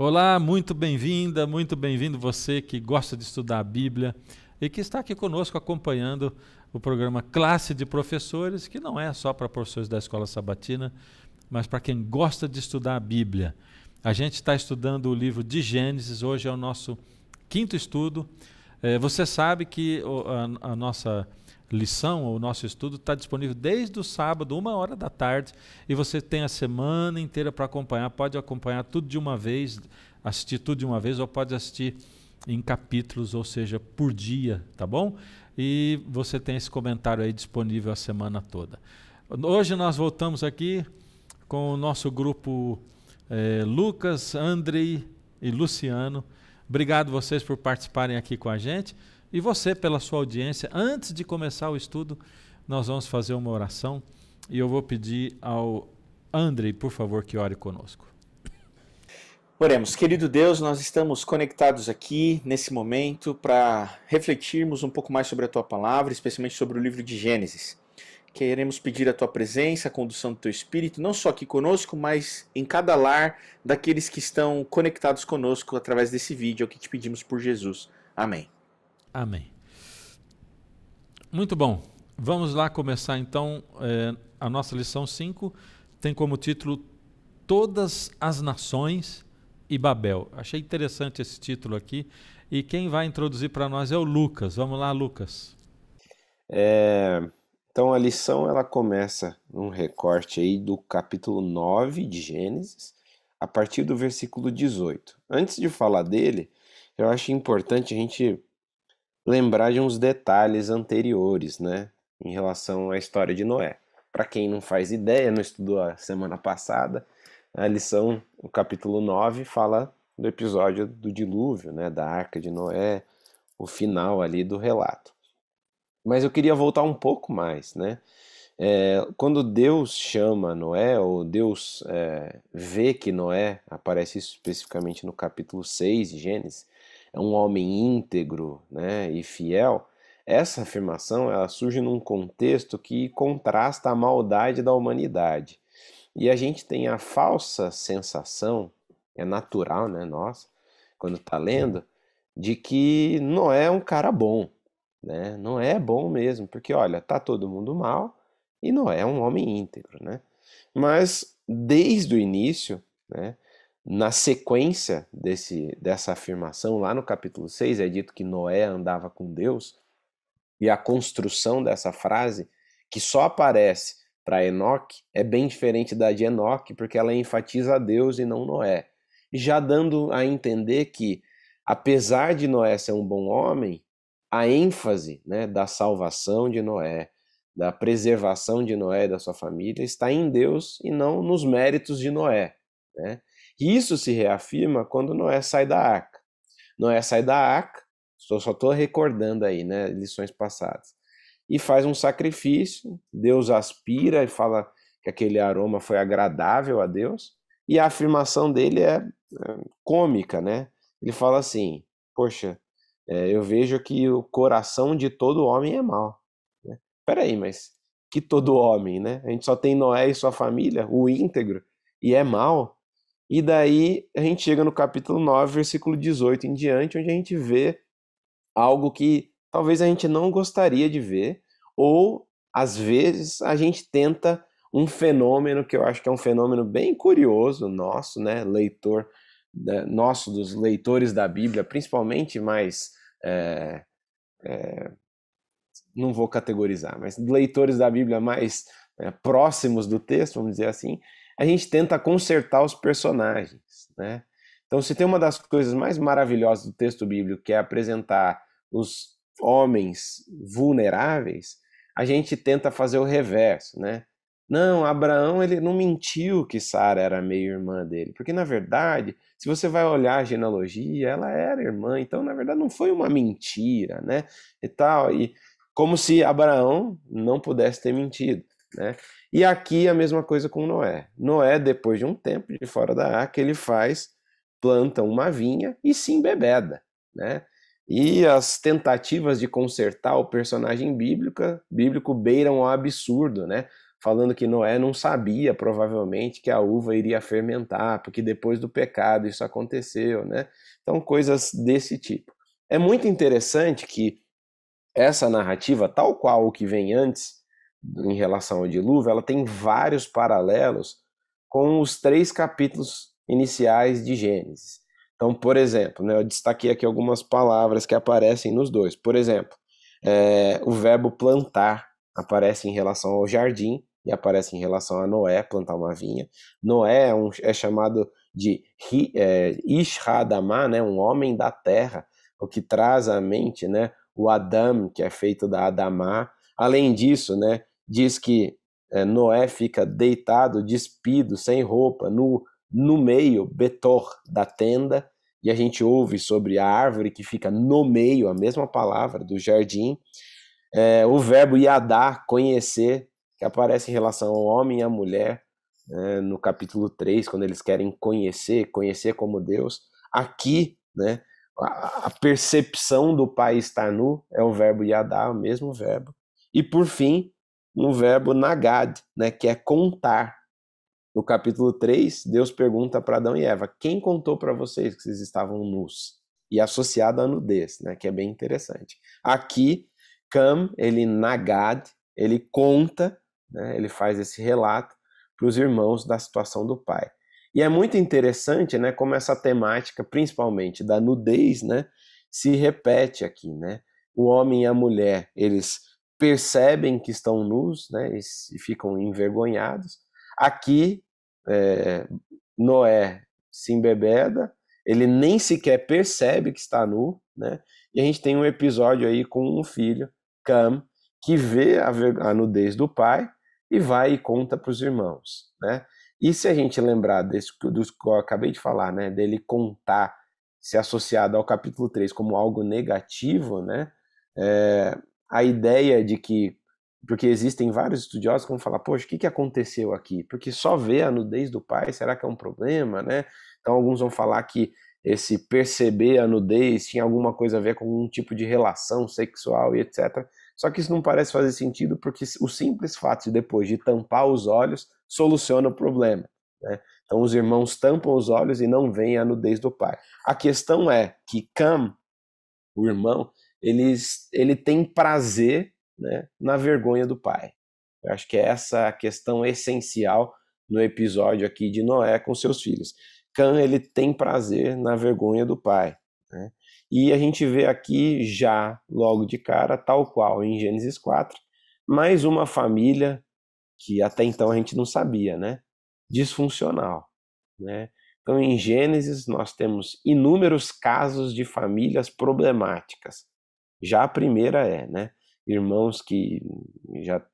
Olá, muito bem-vinda, muito bem-vindo você que gosta de estudar a Bíblia e que está aqui conosco acompanhando o programa Classe de Professores, que não é só para professores da escola sabatina, mas para quem gosta de estudar a Bíblia. A gente está estudando o livro de Gênesis, hoje é o nosso quinto estudo. É, você sabe que o, a, a nossa lição, o nosso estudo está disponível desde o sábado, uma hora da tarde, e você tem a semana inteira para acompanhar. Pode acompanhar tudo de uma vez, assistir tudo de uma vez, ou pode assistir em capítulos, ou seja, por dia, tá bom? E você tem esse comentário aí disponível a semana toda. Hoje nós voltamos aqui com o nosso grupo eh, Lucas, Andrei e Luciano. Obrigado vocês por participarem aqui com a gente e você pela sua audiência. Antes de começar o estudo, nós vamos fazer uma oração e eu vou pedir ao Andrei, por favor, que ore conosco. Oremos, querido Deus, nós estamos conectados aqui nesse momento para refletirmos um pouco mais sobre a tua palavra, especialmente sobre o livro de Gênesis. Queremos pedir a tua presença, a condução do teu espírito, não só aqui conosco, mas em cada lar daqueles que estão conectados conosco através desse vídeo, é o que te pedimos por Jesus. Amém. Amém. Muito bom. Vamos lá começar então é, a nossa lição 5. Tem como título Todas as Nações e Babel. Achei interessante esse título aqui. E quem vai introduzir para nós é o Lucas. Vamos lá, Lucas. É, então a lição ela começa num recorte aí do capítulo 9 de Gênesis, a partir do versículo 18. Antes de falar dele, eu acho importante a gente lembrar de uns detalhes anteriores, né, em relação à história de Noé. Para quem não faz ideia, não estudou a semana passada, a lição, o capítulo 9 fala do episódio do dilúvio, né, da arca de Noé, o final ali do relato. Mas eu queria voltar um pouco mais, né? É, quando Deus chama Noé, ou Deus é, vê que Noé, aparece especificamente no capítulo 6 de Gênesis, é um homem íntegro né, e fiel, essa afirmação ela surge num contexto que contrasta a maldade da humanidade. E a gente tem a falsa sensação, é natural, né, nossa, quando está lendo, de que Noé é um cara bom, né? Não é bom mesmo, porque olha, tá todo mundo mal e Noé é um homem íntegro, né? Mas desde o início, né, na sequência desse, dessa afirmação, lá no capítulo 6, é dito que Noé andava com Deus, e a construção dessa frase, que só aparece para Enoque, é bem diferente da de Enoque, porque ela enfatiza a Deus e não Noé. Já dando a entender que, apesar de Noé ser um bom homem, a ênfase né, da salvação de Noé, da preservação de Noé e da sua família está em Deus e não nos méritos de Noé. Né? E isso se reafirma quando Noé sai da arca. Noé sai da arca, só estou recordando aí, né, lições passadas, e faz um sacrifício, Deus aspira e fala que aquele aroma foi agradável a Deus, e a afirmação dele é, é, cômica, né? Ele fala assim, poxa, é, eu vejo que o coração de todo homem é mau. Né? Peraí, mas que todo homem, né? A gente só tem Noé e sua família, o íntegro, e é mau? E daí a gente chega no capítulo 9, versículo 18 em diante, onde a gente vê algo que talvez a gente não gostaria de ver, ou às vezes a gente tenta um fenômeno que eu acho que é um fenômeno bem curioso nosso, né, leitor nosso dos leitores da Bíblia, principalmente mais é, é, não vou categorizar, mas leitores da Bíblia mais é, próximos do texto, vamos dizer assim, a gente tenta consertar os personagens, né? Então, se tem uma das coisas mais maravilhosas do texto bíblico, que é apresentar os homens vulneráveis, a gente tenta fazer o reverso, né? Não, Abraão ele não mentiu que Sara era meio irmã dele, porque na verdade, se você vai olhar a genealogia, ela era irmã, então na verdade não foi uma mentira, né? E tal, e como se Abraão não pudesse ter mentido. Né? E aqui a mesma coisa com Noé. Noé, depois de um tempo de fora da arca, ele faz, planta uma vinha e se embebeda. Né? E as tentativas de consertar o personagem bíblico, bíblico beiram o absurdo, né? falando que Noé não sabia, provavelmente, que a uva iria fermentar, porque depois do pecado isso aconteceu. Né? Então, coisas desse tipo. É muito interessante que essa narrativa, tal qual o que vem antes, em relação ao dilúvio, ela tem vários paralelos com os três capítulos iniciais de Gênesis. Então, por exemplo, né, eu destaquei aqui algumas palavras que aparecem nos dois. Por exemplo, é, o verbo plantar aparece em relação ao jardim e aparece em relação a Noé, plantar uma vinha. Noé é, um, é chamado de é, Ishadamá, né, um homem da terra, o que traz à mente né, o Adam, que é feito da Adamá. Além disso, né, diz que é, Noé fica deitado, despido, sem roupa, no, no meio, betor, da tenda, e a gente ouve sobre a árvore que fica no meio, a mesma palavra, do jardim. É, o verbo iadar conhecer, que aparece em relação ao homem e à mulher, né, no capítulo 3, quando eles querem conhecer, conhecer como Deus. Aqui, né, a percepção do pai estar nu é o verbo iadar o mesmo verbo. E por fim, no verbo nagad, né, que é contar. No capítulo 3, Deus pergunta para Adão e Eva: "Quem contou para vocês que vocês estavam nus?" E associado à nudez, né, que é bem interessante. Aqui, Cam, ele nagad, ele conta, né, ele faz esse relato para os irmãos da situação do pai. E é muito interessante, né, como essa temática, principalmente da nudez, né, se repete aqui, né? O homem e a mulher, eles percebem que estão nus né, e ficam envergonhados. Aqui, é, Noé se embebeda, ele nem sequer percebe que está nu, né? E a gente tem um episódio aí com um filho, Cam, que vê a, a nudez do pai e vai e conta para os irmãos, né? E se a gente lembrar desse, dos que eu acabei de falar, né? Dele contar, se associado ao capítulo 3 como algo negativo, né? É, a ideia de que porque existem vários estudiosos que vão falar, poxa, o que, que aconteceu aqui? Porque só ver a nudez do pai, será que é um problema, né? Então alguns vão falar que esse perceber a nudez tinha alguma coisa a ver com algum tipo de relação sexual e etc. Só que isso não parece fazer sentido porque o simples fato de depois de tampar os olhos soluciona o problema, né? Então os irmãos tampam os olhos e não veem a nudez do pai. A questão é que Cam, o irmão, ele, ele tem prazer né, na vergonha do pai. Eu acho que é essa a questão essencial no episódio aqui de Noé com seus filhos. Cã ele tem prazer na vergonha do pai. Né? E a gente vê aqui já, logo de cara, tal qual em Gênesis 4, mais uma família que até então a gente não sabia, né? Disfuncional. Né? Então, em Gênesis, nós temos inúmeros casos de famílias problemáticas, já a primeira é, né? Irmãos que já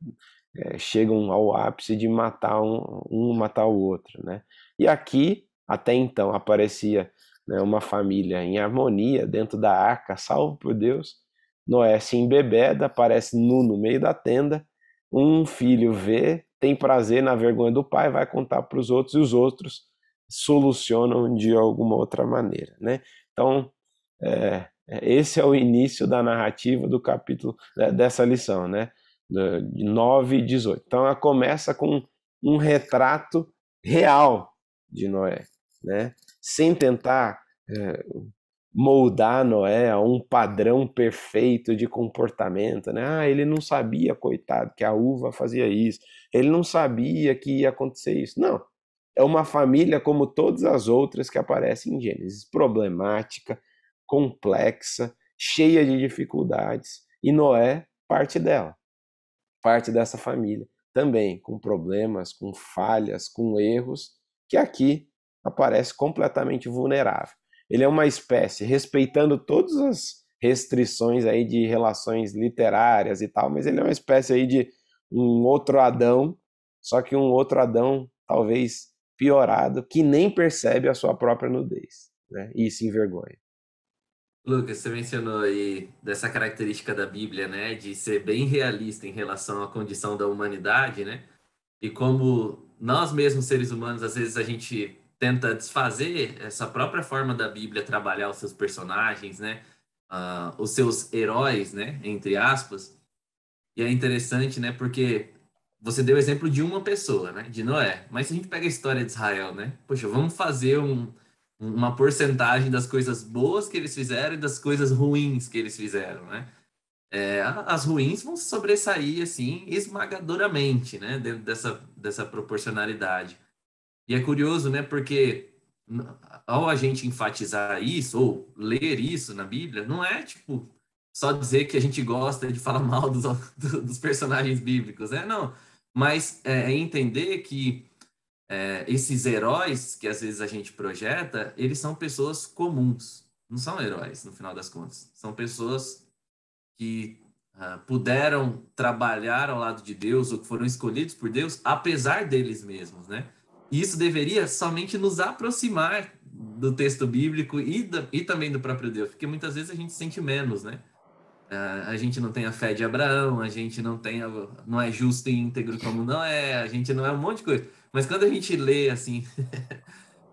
é, chegam ao ápice de matar um, um matar o outro, né? E aqui, até então, aparecia né, uma família em harmonia dentro da arca, salvo por Deus. Noé se embebeda, aparece nu no meio da tenda. Um filho vê, tem prazer na vergonha do pai, vai contar para os outros e os outros solucionam de alguma outra maneira, né? Então, é, é, esse é o início da narrativa do capítulo é, dessa lição, né? 9 e 18. Então ela começa com um retrato real de Noé, né? Sem tentar é, moldar Noé a um padrão perfeito de comportamento, né? Ah, ele não sabia, coitado, que a uva fazia isso. Ele não sabia que ia acontecer isso. Não. É uma família como todas as outras que aparecem em Gênesis, problemática, complexa, cheia de dificuldades. E Noé, parte dela, parte dessa família, também com problemas, com falhas, com erros, que aqui aparece completamente vulnerável. Ele é uma espécie, respeitando todas as restrições aí de relações literárias e tal, mas ele é uma espécie aí de um outro Adão, só que um outro Adão talvez piorado, que nem percebe a sua própria nudez né? e se envergonha. Lucas, você mencionou aí dessa característica da Bíblia, né, de ser bem realista em relação à condição da humanidade, né? E como nós mesmos seres humanos, às vezes a gente tenta desfazer essa própria forma da Bíblia trabalhar os seus personagens, né? Uh, os seus heróis, né, entre aspas. E é interessante, né, porque você deu o exemplo de uma pessoa, né, de Noé. Mas se a gente pega a história de Israel, né? Poxa, vamos fazer um uma porcentagem das coisas boas que eles fizeram e das coisas ruins que eles fizeram, né? É, as ruins vão sobressair, assim, esmagadoramente, né? Dentro dessa, dessa proporcionalidade. E é curioso, né? Porque ao a gente enfatizar isso ou ler isso na Bíblia, não é, tipo, só dizer que a gente gosta de falar mal dos, dos personagens bíblicos, né? Não, mas é, é entender que é, esses heróis que às vezes a gente projeta, eles são pessoas comuns, não são heróis no final das contas, são pessoas que ah, puderam trabalhar ao lado de Deus ou que foram escolhidos por Deus, apesar deles mesmos, né? E isso deveria somente nos aproximar do texto bíblico e, da, e também do próprio Deus, porque muitas vezes a gente sente menos, né? Ah, a gente não tem a fé de Abraão, a gente não tem, a, não é justo e íntegro como não é, a gente não é um monte de coisa. Mas quando a gente lê assim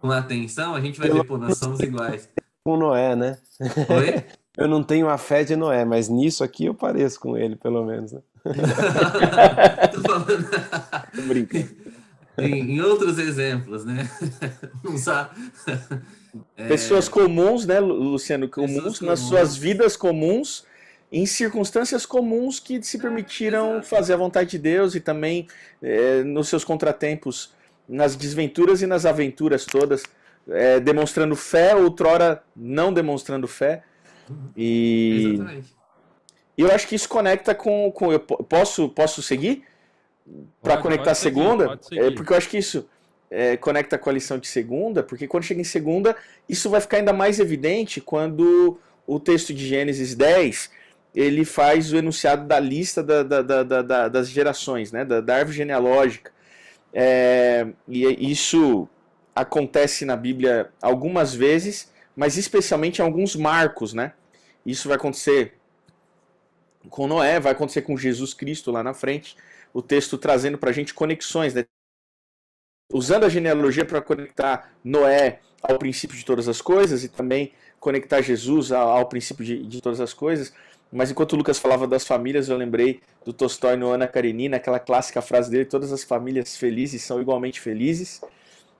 com atenção, a gente vai eu ver, pô, nós somos iguais. Com Noé, né? Oi? Eu não tenho a fé de Noé, mas nisso aqui eu pareço com ele, pelo menos. Né? Tô falando... Tô brincando. Em, em, outros exemplos, né? Não sabe. É... Né, Pessoas comuns, né, Luciano? Comuns, comuns, nas suas vidas comuns, em circunstâncias comuns que se ah, permitiram fazer a vontade de Deus e também é, nos seus contratempos, nas desventuras e nas aventuras todas, é, demonstrando fé, outrora não demonstrando fé. E Exatamente. eu acho que isso conecta com. com eu posso, posso seguir? Para conectar a segunda? é, porque eu acho que isso. É, conecta com a lição de segunda, porque quando chega em segunda, isso vai ficar ainda mais evidente quando o texto de Gênesis 10 ele faz o enunciado da lista da, da, da, das gerações, né? da, árvore genealógica. É, e é, isso acontece na Bíblia algumas vezes, mas especialmente em alguns marcos. Né? Isso vai acontecer com Noé, vai acontecer com Jesus Cristo lá na frente. O texto trazendo para a gente conexões, né? usando a genealogia para conectar Noé ao princípio de todas as coisas e também conectar Jesus ao, ao princípio de, de todas as coisas. Mas enquanto o Lucas falava das famílias, eu lembrei do Tolstói no Ana Karenina, aquela clássica frase dele: todas as famílias felizes são igualmente felizes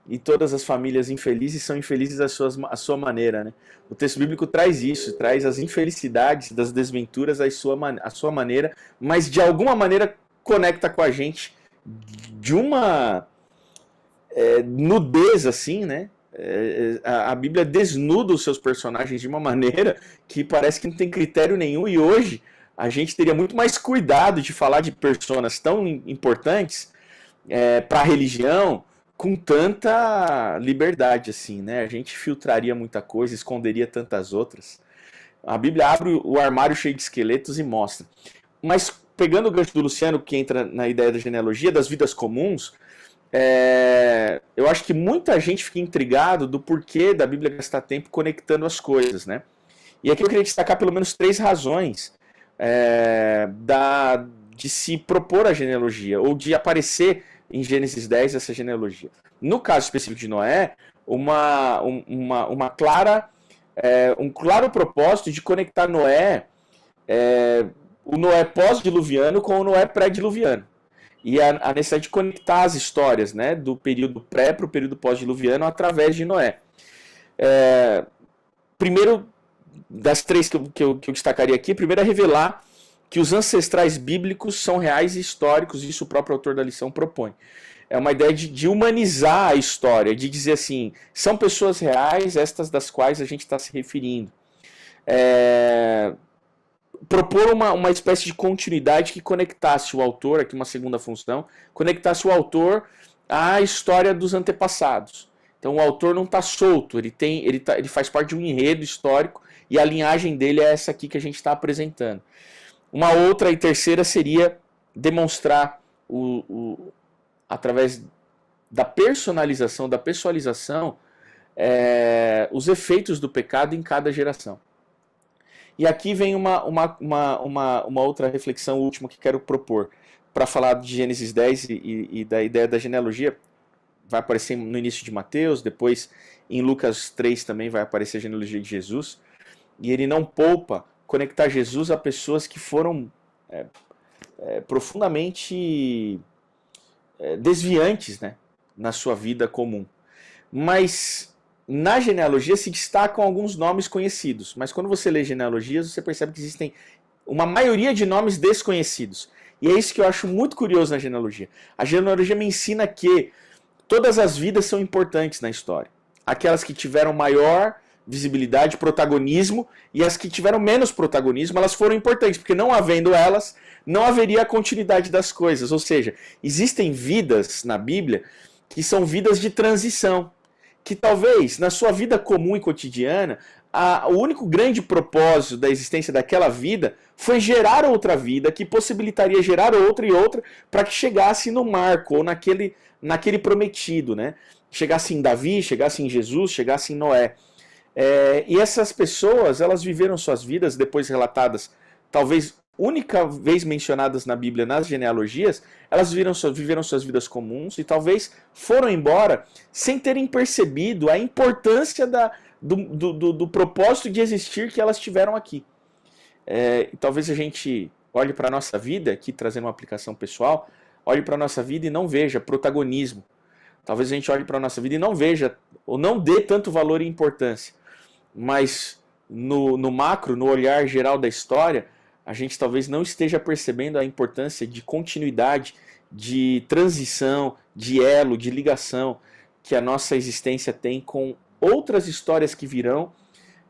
e todas as famílias infelizes são infelizes à, à sua maneira. Né? O texto bíblico traz isso, traz as infelicidades das desventuras à sua, à sua maneira, mas de alguma maneira conecta com a gente de uma é, nudez assim, né? É, é, a, a, Bíblia desnuda os seus personagens de uma maneira que parece que não tem critério nenhum, e hoje a gente teria muito mais cuidado de falar de personas tão importantes é, para a religião com tanta liberdade assim, né? A gente filtraria muita coisa, esconderia tantas outras. A Bíblia abre o armário cheio de esqueletos e mostra. Mas pegando o gancho do Luciano, que entra na ideia da genealogia, das vidas comuns, é, eu acho que muita gente fica intrigado do porquê da Bíblia gastar tempo conectando as coisas, né? E aqui eu queria destacar pelo menos três razões é, da, de se propor a genealogia, ou de aparecer em Gênesis 10 essa genealogia. No caso específico de Noé, uma, uma, uma clara, é, um claro propósito de conectar Noé, é, o Noé pós-diluviano com o Noé pré-diluviano e a, a necessidade de conectar as histórias né, do período pré para o período pós-diluviano através de Noé. É, primeiro, das três que eu, que, eu, que eu destacaria aqui, primeiro é revelar que os ancestrais bíblicos são reais e históricos, isso o próprio autor da lição propõe. É uma ideia de, de humanizar a história, de dizer assim, são pessoas reais, estas das quais a gente está se referindo. É, propor uma, uma espécie de continuidade que conectasse o autor, aqui uma segunda função, conectasse o autor à história dos antepassados. Então o autor não está solto, ele, tem, ele, tá, ele faz parte de um enredo histórico e a linhagem dele é essa aqui que a gente está apresentando. Uma outra e terceira seria demonstrar o, o através da personalização, da pessoalização, é, os efeitos do pecado em cada geração. E aqui vem uma, uma, uma, uma, uma outra reflexão última que quero propor para falar de Gênesis 10 e, e, da ideia da genealogia. Vai aparecer no início de Mateus, depois em Lucas 3 também vai aparecer a genealogia de Jesus. E ele não poupa conectar Jesus a pessoas que foram é, é, profundamente é, desviantes né, na sua vida comum. Mas na genealogia se destacam alguns nomes conhecidos, mas quando você lê genealogias, você percebe que existem uma maioria de nomes desconhecidos. E é isso que eu acho muito curioso na genealogia. A genealogia me ensina que todas as vidas são importantes na história. Aquelas que tiveram maior visibilidade, protagonismo, e as que tiveram menos protagonismo, elas foram importantes, porque não havendo elas, não haveria a continuidade das coisas. Ou seja, existem vidas na Bíblia que são vidas de transição que talvez na sua vida comum e cotidiana, a, o único grande propósito da existência daquela vida foi gerar outra vida que possibilitaria gerar outra e outra para que chegasse no marco ou naquele, naquele prometido, né? Chegasse em Davi, chegasse em Jesus, chegasse em Noé. É, e essas pessoas, elas viveram suas vidas depois relatadas, talvez única vez mencionadas na Bíblia nas genealogias, elas viram, viveram suas vidas comuns e talvez foram embora sem terem percebido a importância da, do, do, do, do propósito de existir que elas tiveram aqui. É, talvez a gente olhe para a nossa vida, aqui trazendo uma aplicação pessoal, olhe para a nossa vida e não veja protagonismo. Talvez a gente olhe para a nossa vida e não veja, ou não dê tanto valor e importância. Mas no, no macro, no olhar geral da história, a gente talvez não esteja percebendo a importância de continuidade, de transição, de elo, de ligação que a nossa existência tem com outras histórias que virão,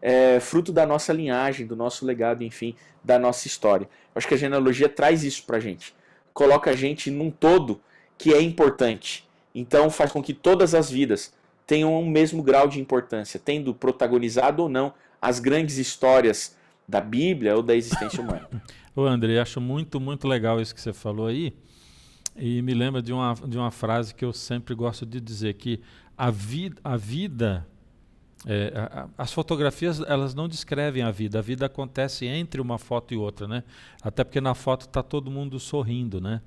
é, fruto da nossa linhagem, do nosso legado, enfim, da nossa história. Acho que a genealogia traz isso para a gente, coloca a gente num todo que é importante. Então faz com que todas as vidas tenham o mesmo grau de importância, tendo protagonizado ou não as grandes histórias da Bíblia ou da existência humana. Ô André, acho muito, muito legal isso que você falou aí. E me lembra de uma, de uma frase que eu sempre gosto de dizer, que a, vid a vida, é, a, a, as fotografias, elas não descrevem a vida. A vida acontece entre uma foto e outra, né? Até porque na foto está todo mundo sorrindo, né?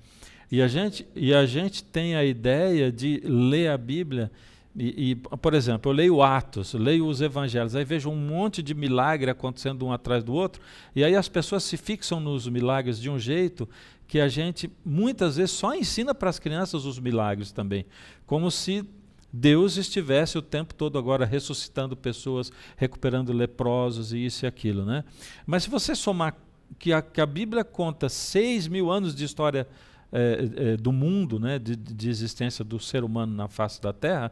E a, gente, e a gente tem a ideia de ler a Bíblia e, e, por exemplo, eu leio Atos, leio os Evangelhos, aí vejo um monte de milagre acontecendo um atrás do outro, e aí as pessoas se fixam nos milagres de um jeito que a gente muitas vezes só ensina para as crianças os milagres também, como se Deus estivesse o tempo todo agora ressuscitando pessoas, recuperando leprosos e isso e aquilo, né? Mas se você somar que a, que a Bíblia conta seis mil anos de história é, é, do mundo, né, de, de existência do ser humano na face da Terra,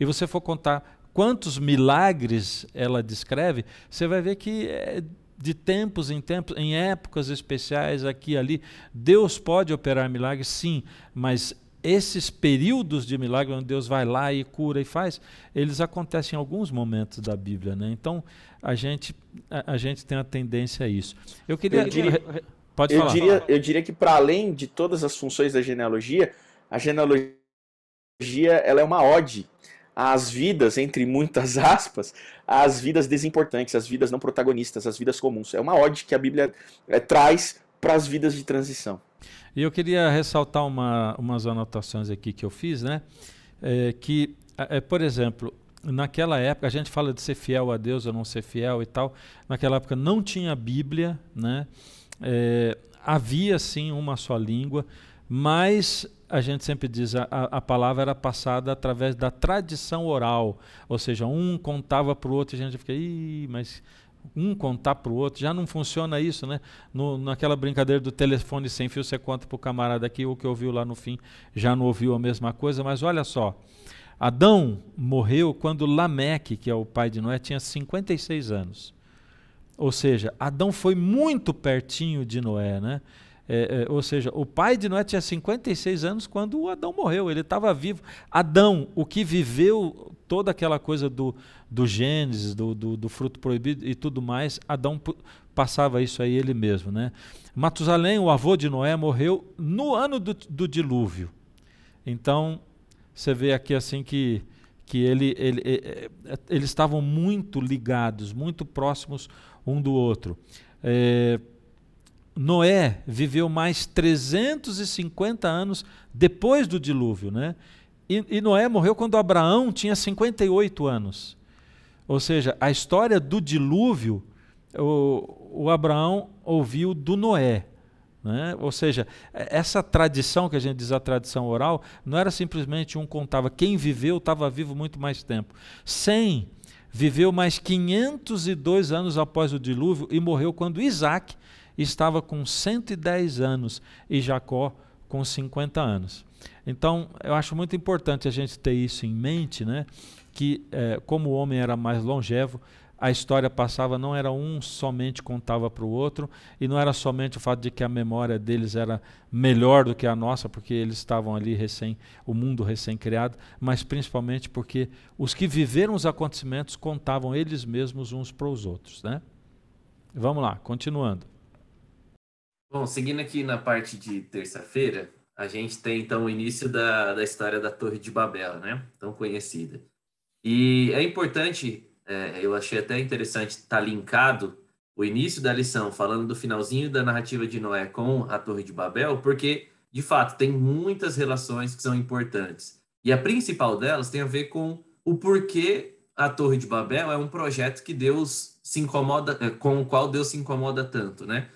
e você for contar quantos milagres ela descreve, você vai ver que eh, de tempos em tempos, em épocas especiais aqui e ali, Deus pode operar milagres, sim, mas esses períodos de milagre onde Deus vai lá e cura e faz, eles acontecem em alguns momentos da Bíblia, né? Então a gente a, a gente tem a tendência a isso. Eu queria eu diria, pode eu falar. Diria, eu diria que para além de todas as funções da genealogia, a genealogia ela é uma ode as vidas, entre muitas aspas, as vidas desimportantes, as vidas não protagonistas, as vidas comuns. É uma ordem que a Bíblia é, traz para as vidas de transição. E eu queria ressaltar uma, umas anotações aqui que eu fiz, né? É, que, é, é, por exemplo, naquela época, a gente fala de ser fiel a Deus ou não ser fiel e tal, naquela época não tinha Bíblia, né? É, havia sim uma só língua, mas a gente sempre diz a, a palavra era passada através da tradição oral, ou seja, um contava para o outro e a gente fica, Ih, mas um contar para o outro, já não funciona isso, né? No, naquela brincadeira do telefone sem fio, você conta para o camarada aqui o que ouviu lá no fim, já não ouviu a mesma coisa, mas olha só, Adão morreu quando Lameque, que é o pai de Noé, tinha 56 anos. Ou seja, Adão foi muito pertinho de Noé, né? É, é, ou seja, o pai de Noé tinha 56 anos quando Adão morreu, ele estava vivo. Adão, o que viveu toda aquela coisa do, do Gênesis, do, do, do fruto proibido e tudo mais, Adão passava isso aí ele mesmo. Né? Matusalém, o avô de Noé, morreu no ano do, do dilúvio. Então, você vê aqui assim que, que ele, ele, ele, é, é, eles estavam muito ligados, muito próximos um do outro. É, Noé viveu mais 350 anos depois do dilúvio, né? E, e Noé morreu quando Abraão tinha 58 anos. Ou seja, a história do dilúvio, o, o Abraão ouviu do Noé. Né? Ou seja, é, essa tradição que a gente diz a tradição oral, não era simplesmente um contava. Quem viveu estava vivo muito mais tempo. Sem viveu mais 502 anos após o dilúvio e morreu quando Isaac estava com 110 anos e Jacó com 50 anos. Então, eu acho muito importante a gente ter isso em mente, né? que é, como o homem era mais longevo, a história passava, não era um somente contava para o outro, e não era somente o fato de que a memória deles era melhor do que a nossa, porque eles estavam ali recém, o mundo recém-criado, mas principalmente porque os que viveram os acontecimentos contavam eles mesmos uns para os outros. Né? Vamos lá, continuando. Bom, seguindo aqui na parte de terça-feira, a gente tem então o início da, da história da Torre de Babel, né? Tão conhecida. E é importante, é, eu achei até interessante estar tá linkado o início da lição, falando do finalzinho da narrativa de Noé com a Torre de Babel, porque, de fato, tem muitas relações que são importantes. E a principal delas tem a ver com o porquê a Torre de Babel é um projeto que Deus se incomoda, é, com o qual Deus se incomoda tanto, né?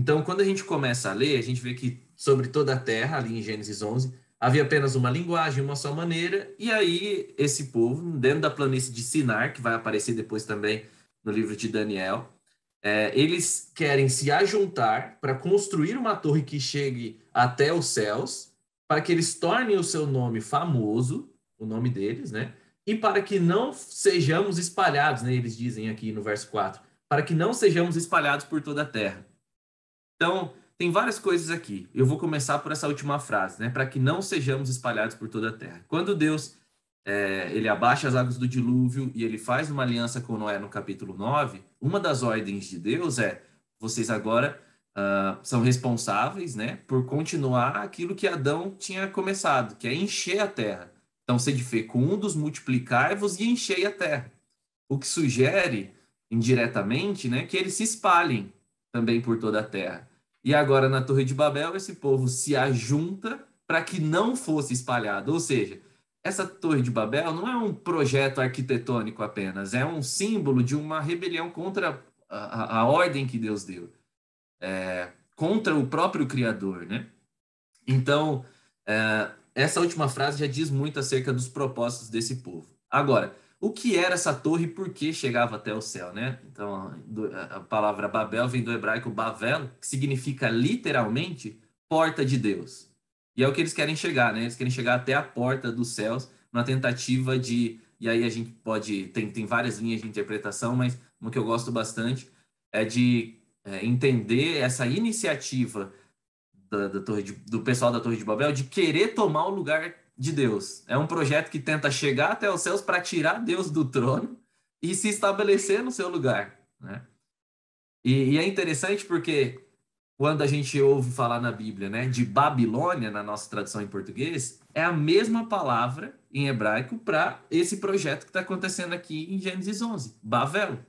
Então, quando a gente começa a ler, a gente vê que sobre toda a terra, ali em Gênesis 11, havia apenas uma linguagem, uma só maneira, e aí esse povo, dentro da planície de Sinar, que vai aparecer depois também no livro de Daniel, é, eles querem se ajuntar para construir uma torre que chegue até os céus, para que eles tornem o seu nome famoso, o nome deles, né? E para que não sejamos espalhados, né? Eles dizem aqui no verso 4, para que não sejamos espalhados por toda a terra. Então, tem várias coisas aqui. Eu vou começar por essa última frase, né? Para que não sejamos espalhados por toda a terra. Quando Deus é, ele abaixa as águas do dilúvio e ele faz uma aliança com Noé no capítulo 9, uma das ordens de Deus é: vocês agora uh, são responsáveis, né, por continuar aquilo que Adão tinha começado, que é encher a terra. Então, sede fecundos, multiplicai-vos e enchei a terra. O que sugere, indiretamente, né, que eles se espalhem, também por toda a terra. E agora, na Torre de Babel, esse povo se ajunta para que não fosse espalhado. Ou seja, essa Torre de Babel não é um projeto arquitetônico apenas, é um símbolo de uma rebelião contra a, a, a ordem que Deus deu, é, contra o próprio Criador. Né? Então, é, essa última frase já diz muito acerca dos propósitos desse povo. Agora, o que era essa torre e por que chegava até o céu, né? Então, a palavra Babel vem do hebraico Bavel, que significa literalmente porta de Deus. E é o que eles querem chegar, né? Eles querem chegar até a porta dos céus, na tentativa de. E aí a gente pode. Tem, tem várias linhas de interpretação, mas uma que eu gosto bastante é de é, entender essa iniciativa da, da torre de, do pessoal da Torre de Babel de querer tomar o lugar de Deus. É um projeto que tenta chegar até os céus para tirar Deus do trono e se estabelecer no seu lugar. Né? E, e, é interessante porque quando a gente ouve falar na Bíblia né, de Babilônia, na nossa tradução em português, é a mesma palavra em hebraico para esse projeto que está acontecendo aqui em Gênesis 11, Bavel.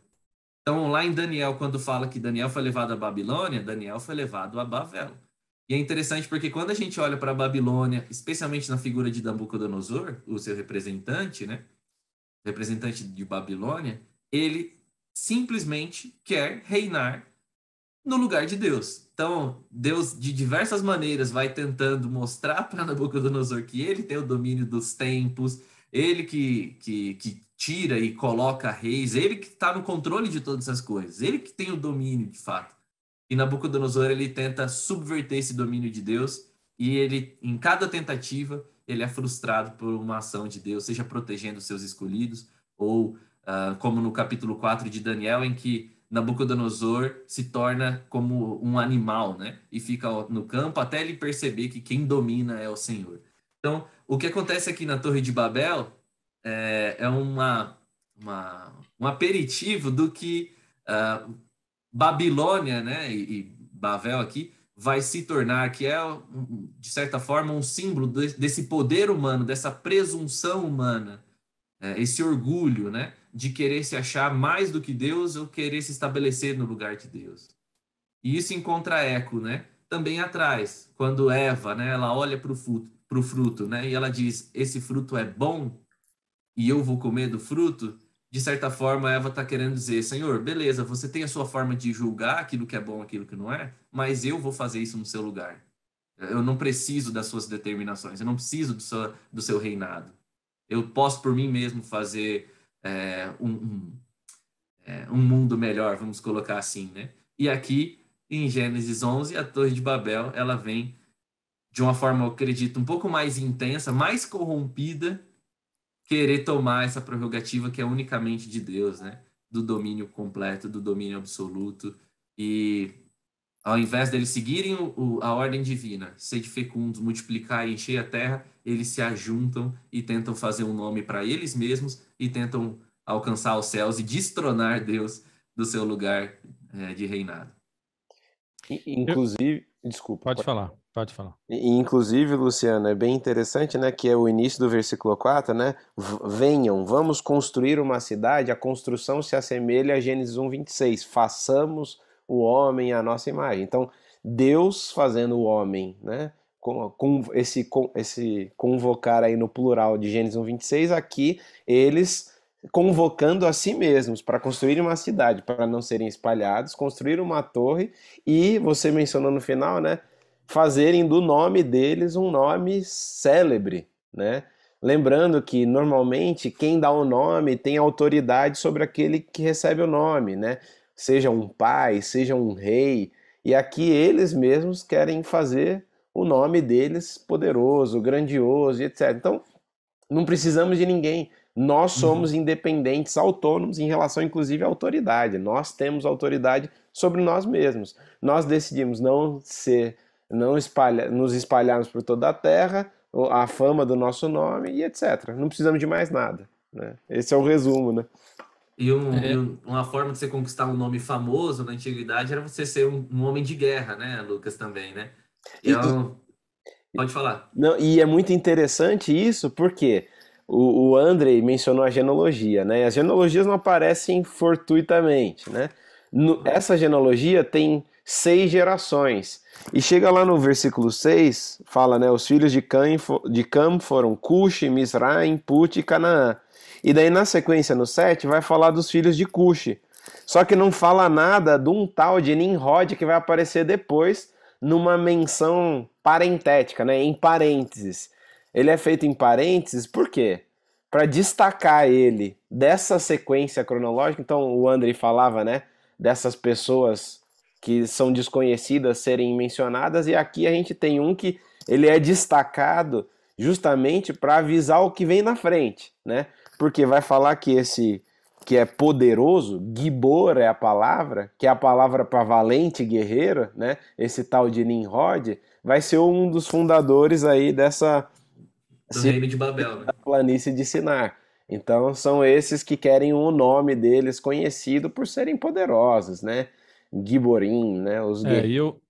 Então, lá em Daniel, quando fala que Daniel foi levado a Babilônia, Daniel foi levado a Bavel. E é interessante porque quando a gente olha para a Babilônia, especialmente na figura de Nabucodonosor, o seu representante, né? Representante de Babilônia, ele simplesmente quer reinar no lugar de Deus. Então, Deus, de diversas maneiras, vai tentando mostrar para Nabucodonosor que ele tem o domínio dos tempos, ele que, que, que tira e coloca reis, ele que está no controle de todas essas coisas, ele que tem o domínio de fato. E Nabucodonosor ele tenta subverter esse domínio de Deus e ele, em cada tentativa, ele é frustrado por uma ação de Deus, seja protegendo seus escolhidos ou uh, como no capítulo 4 de Daniel, em que Nabucodonosor se torna como um animal, né? E fica no campo até ele perceber que quem domina é o Senhor. Então, o que acontece aqui na Torre de Babel é, é uma, uma um aperitivo do que uh, Babilônia, né, e, Babel Bavel aqui, vai se tornar, que é, de certa forma, um símbolo desse poder humano, dessa presunção humana, é, esse orgulho, né? De querer se achar mais do que Deus ou querer se estabelecer no lugar de Deus. E isso encontra eco, né? Também atrás, quando Eva, né? Ela olha para o fruto, pro fruto, né? E ela diz: Esse fruto é bom e eu vou comer do fruto de certa forma, Eva está querendo dizer: Senhor, beleza, você tem a sua forma de julgar aquilo que é bom, aquilo que não é, mas eu vou fazer isso no seu lugar. Eu não preciso das suas determinações, eu não preciso do seu, do seu reinado. Eu posso por mim mesmo fazer é, um, um, é, um mundo melhor, vamos colocar assim, né? E aqui, em Gênesis 11, a Torre de Babel, ela vem de uma forma, eu acredito, um pouco mais intensa, mais corrompida querer tomar essa prerrogativa que é unicamente de Deus, né? Do domínio completo, do domínio absoluto. E ao invés deles seguirem o, a ordem divina, ser fecundos, multiplicar e encher a terra, eles se ajuntam e tentam fazer um nome para eles mesmos e tentam alcançar os céus e destronar Deus do seu lugar é, de reinado. Inclusive, Eu... desculpa. Pode, pode falar. Pode falar. E, inclusive, Luciano, é bem interessante, né, que é o início do versículo 4, né? Venham, vamos construir uma cidade, a construção se assemelha a Gênesis 1:26. Façamos o homem à nossa imagem. Então, Deus fazendo o homem, né? Com, com esse com, esse convocar aí no plural de Gênesis 1:26 aqui, eles convocando a si mesmos para construir uma cidade, para não serem espalhados, construir uma torre e você mencionou no final, né? fazerem do nome deles um nome célebre, né? Lembrando que normalmente quem dá o nome tem autoridade sobre aquele que recebe o nome, né? Seja um pai, seja um rei, e aqui eles mesmos querem fazer o nome deles poderoso, grandioso, etc. Então, não precisamos de ninguém. Nós uhum. somos uhum. independentes, autônomos em relação, inclusive, à autoridade. Nós temos autoridade sobre nós mesmos. Nós decidimos não ser não espalha, nos espalharmos por toda a terra, a fama do nosso nome e etc. Não precisamos de mais nada. Né? Esse é o resumo, né? E, um, é. e, uma forma de você conquistar um nome famoso na antiguidade era você ser um, um homem de guerra, né, Lucas, também, né? E, então, pode falar. Não, e é muito interessante isso, porque o, o Andrei mencionou a genealogia, né? E as genealogias não aparecem fortuitamente, né? No, essa genealogia tem seis gerações. E chega lá no versículo 6, fala, né, os filhos de Cam, de Cam foram Cush, Misraim, Put e Canaã. E daí na sequência, no 7, vai falar dos filhos de Cush. Só que não fala nada de um tal de Nimrod que vai aparecer depois numa menção parentética, né, em parênteses. Ele é feito em parênteses por quê? Para destacar ele dessa sequência cronológica. Então o André falava, né, dessas pessoas que são desconhecidas serem mencionadas, e aqui a gente tem um que ele é destacado justamente para avisar o que vem na frente, né? Porque vai falar que esse que é poderoso, Gibor é a palavra, que é a palavra para valente guerreiro, né? Esse tal de Nimrod vai ser um dos fundadores aí dessa do reino de Babel, né? da planície de Sinar. Então são esses que querem o nome deles conhecido por serem poderosos, né? Giborim, né? Os é, eu,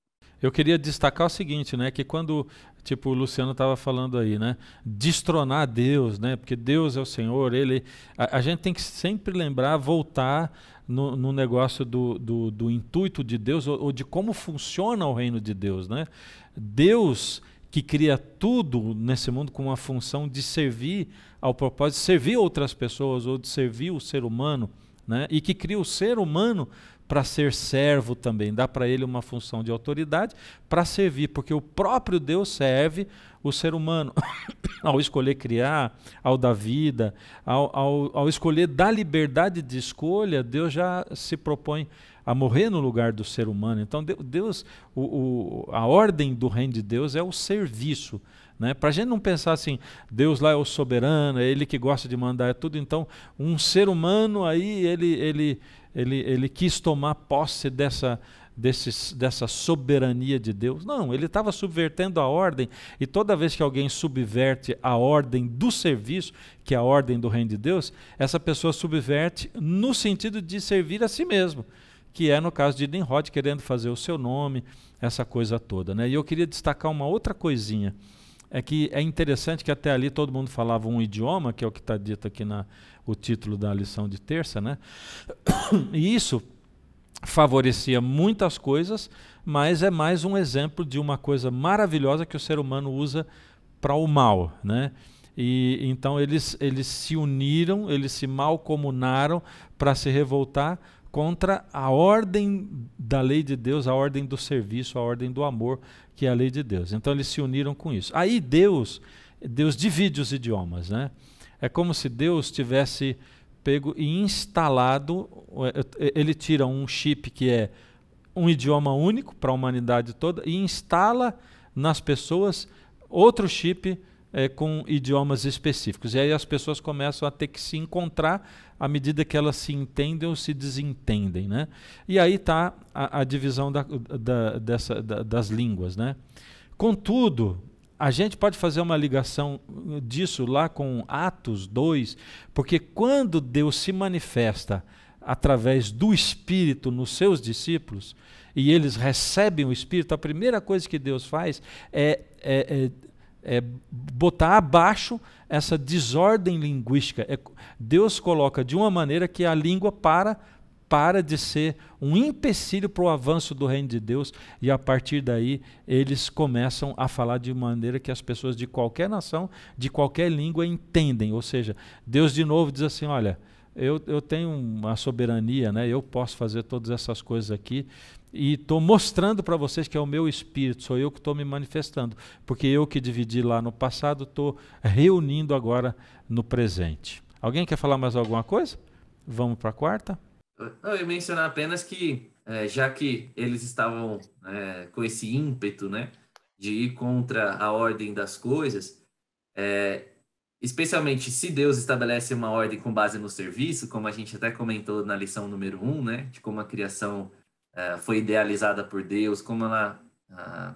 eu queria destacar o seguinte, né? Que quando, tipo, o Luciano estava falando aí, né? Destronar Deus, né? Porque Deus é o Senhor, ele... A, a gente tem que sempre lembrar, voltar no, no negócio do, do, do, intuito de Deus ou, ou de como funciona o reino de Deus, né? Deus que cria tudo nesse mundo com uma função de servir ao propósito, servir outras pessoas ou de servir o ser humano, né? E que cria o ser humano para ser servo também, dá para ele uma função de autoridade para servir, porque o próprio Deus serve o ser humano ao escolher criar, ao dar vida, ao, ao, ao escolher dar liberdade de escolha, Deus já se propõe a morrer no lugar do ser humano. Então, Deus, o, o, a ordem do reino de Deus é o serviço. Né? Para a gente não pensar assim, Deus lá é o soberano, é ele que gosta de mandar é tudo. Então, um ser humano aí, ele, ele, ele, ele quis tomar posse dessa, desse, dessa soberania de Deus. Não, ele estava subvertendo a ordem, e toda vez que alguém subverte a ordem do serviço, que é a ordem do reino de Deus, essa pessoa subverte no sentido de servir a si mesmo, que é no caso de Nimrod, querendo fazer o seu nome, essa coisa toda. Né? E eu queria destacar uma outra coisinha é que é interessante que até ali todo mundo falava um idioma, que é o que está dito aqui na o título da lição de terça, né? E isso favorecia muitas coisas, mas é mais um exemplo de uma coisa maravilhosa que o ser humano usa para o mal, né? E então eles eles se uniram, eles se malcomunaram para se revoltar contra a ordem da lei de Deus, a ordem do serviço, a ordem do amor, que é a lei de Deus. Então eles se uniram com isso. Aí Deus, Deus divide os idiomas, né? É como se Deus tivesse pego e instalado, é, é, ele tira um chip que é um idioma único para a humanidade toda e instala nas pessoas outro chip é, com idiomas específicos. E aí as pessoas começam a ter que se encontrar à medida que elas se entendem ou se desentendem. Né? E aí está a, a, divisão da, da, dessa, da, das línguas. Né? Contudo, a gente pode fazer uma ligação disso lá com Atos 2, porque quando Deus se manifesta através do Espírito nos seus discípulos, e eles recebem o Espírito, a primeira coisa que Deus faz é, é, é, é botar abaixo essa desordem linguística. É, Deus coloca de uma maneira que a língua para para de ser um empecilho para o avanço do reino de Deus, e a partir daí eles começam a falar de maneira que as pessoas de qualquer nação, de qualquer língua entendem. Ou seja, Deus de novo diz assim: olha, eu, eu tenho uma soberania, né? eu posso fazer todas essas coisas aqui e estou mostrando para vocês que é o meu espírito, sou eu que estou me manifestando, porque eu que dividi lá no passado estou reunindo agora no presente. Alguém quer falar mais alguma coisa? Vamos para a quarta? Eu ia mencionar apenas que, é, já que eles estavam é, com esse ímpeto né, de ir contra a ordem das coisas, é, especialmente se Deus estabelece uma ordem com base no serviço, como a gente até comentou na lição número um, né, de como a criação uh, foi idealizada por Deus, como ela uh,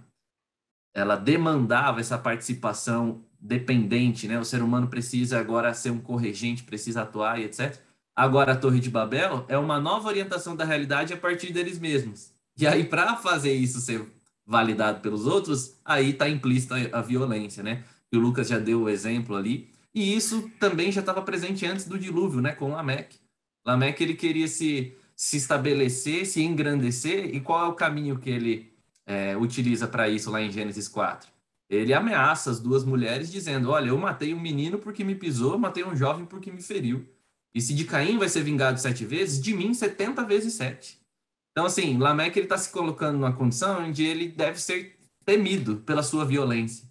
ela demandava essa participação dependente, né, o ser humano precisa agora ser um corregente, precisa atuar e etc. Agora a Torre de Babel é uma nova orientação da realidade a partir deles mesmos. E aí para fazer isso ser validado pelos outros, aí está implícita a violência, né? E o Lucas já deu o exemplo ali e isso também já estava presente antes do dilúvio, né, com Lameque. Lameque ele queria se, se estabelecer, se engrandecer, e qual é o caminho que ele é, utiliza para isso lá em Gênesis 4? Ele ameaça as duas mulheres dizendo: Olha, eu matei um menino porque me pisou, matei um jovem porque me feriu. E se de Caim vai ser vingado sete vezes, de mim setenta vezes sete. Então, assim, Lameque está se colocando numa condição onde ele deve ser temido pela sua violência.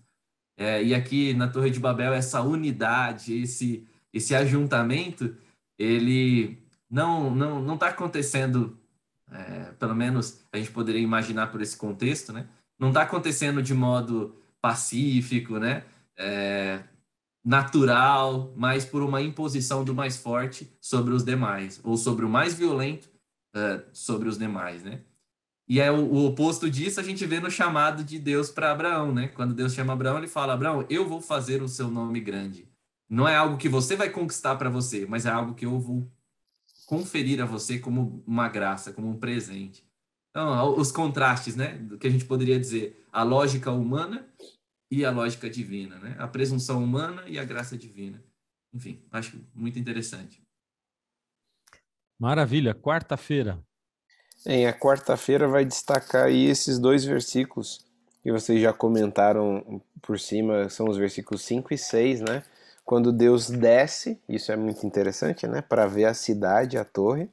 É, e aqui na Torre de Babel, essa unidade, esse, esse ajuntamento, ele não não não está acontecendo, é, pelo menos a gente poderia imaginar por esse contexto, né? Não está acontecendo de modo pacífico, né? É, natural, mas por uma imposição do mais forte sobre os demais ou sobre o mais violento é, sobre os demais, né? E é o, o, oposto disso a gente vê no chamado de Deus para Abraão, né? Quando Deus chama Abraão, ele fala: Abraão, eu vou fazer o seu nome grande. Não é algo que você vai conquistar para você, mas é algo que eu vou conferir a você como uma graça, como um presente. Então, os contrastes, né? Do que a gente poderia dizer, a lógica humana e a lógica divina, né? A presunção humana e a graça divina. Enfim, acho muito interessante. Maravilha. Quarta-feira, em a quarta-feira vai destacar aí esses dois versículos que vocês já comentaram por cima, são os versículos 5 e 6, né? Quando Deus desce, isso é muito interessante, né? Para ver a cidade, a torre.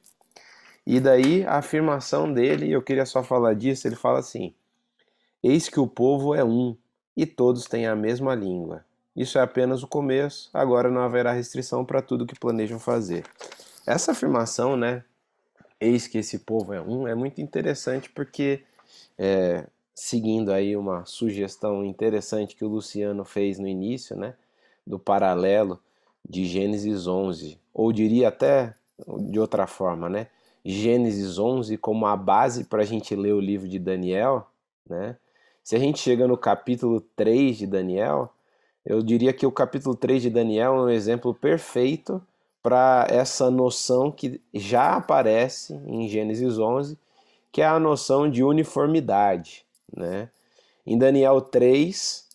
E daí a afirmação dele, eu queria só falar disso, ele fala assim: Eis que o povo é um, e todos têm a mesma língua. Isso é apenas o começo, agora não haverá restrição para tudo que planejam fazer. Essa afirmação, né, eis que esse povo é um, é muito interessante porque, é, seguindo aí uma sugestão interessante que o Luciano fez no início, né, do paralelo de Gênesis 11, ou diria até de outra forma, né, Gênesis 11 como a base para a gente ler o livro de Daniel, né, se a gente chega no capítulo 3 de Daniel, eu diria que o capítulo 3 de Daniel é um exemplo perfeito para essa noção que já aparece em Gênesis 11, que é a noção de uniformidade. Né? Em Daniel 3,